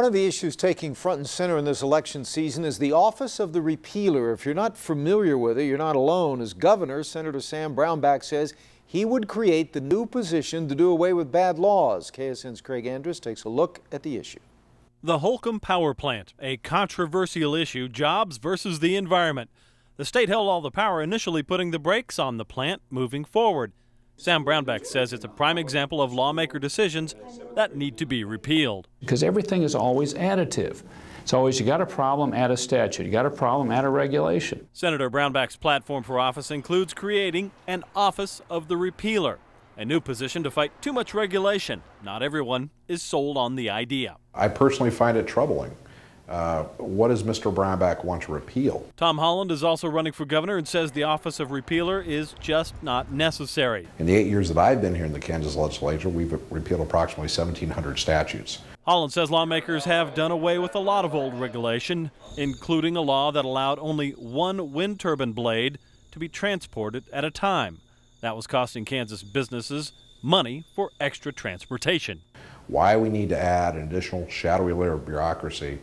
One of the issues taking front and center in this election season is the office of the repealer. If you're not familiar with it, you're not alone. As governor, Senator Sam Brownback says he would create the new position to do away with bad laws. KSN's Craig Andrus takes a look at the issue. The Holcomb Power Plant, a controversial issue, jobs versus the environment. The state held all the power, initially putting the brakes on the plant moving forward. Sam Brownback says it's a prime example of lawmaker decisions that need to be repealed. Because everything is always additive. It's always you got a problem, add a statute. You got a problem, add a regulation. Senator Brownback's platform for office includes creating an office of the repealer, a new position to fight too much regulation. Not everyone is sold on the idea. I personally find it troubling. Uh, what does Mr. Brownback want to repeal? Tom Holland is also running for governor and says the office of repealer is just not necessary. In the eight years that I've been here in the Kansas legislature, we've repealed approximately 1,700 statutes. Holland says lawmakers have done away with a lot of old regulation, including a law that allowed only one wind turbine blade to be transported at a time. That was costing Kansas businesses money for extra transportation. Why we need to add an additional shadowy layer of bureaucracy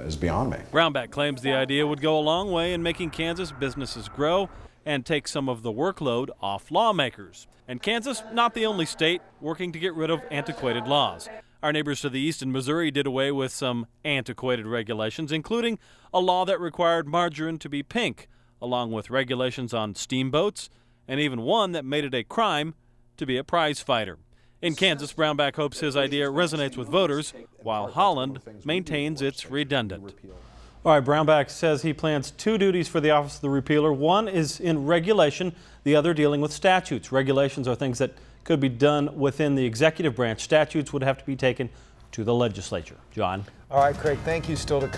is beyond me. Brownback claims the idea would go a long way in making Kansas businesses grow and take some of the workload off lawmakers. And Kansas, not the only state working to get rid of antiquated laws. Our neighbors to the east in Missouri did away with some antiquated regulations, including a law that required margarine to be pink, along with regulations on steamboats, and even one that made it a crime to be a prizefighter. In Kansas, Brownback hopes his idea resonates with voters, while Holland maintains it's redundant. All right, Brownback says he plans two duties for the Office of the Repealer. One is in regulation, the other dealing with statutes. Regulations are things that could be done within the executive branch. Statutes would have to be taken to the legislature. John. All right, Craig, thank you. Still to come.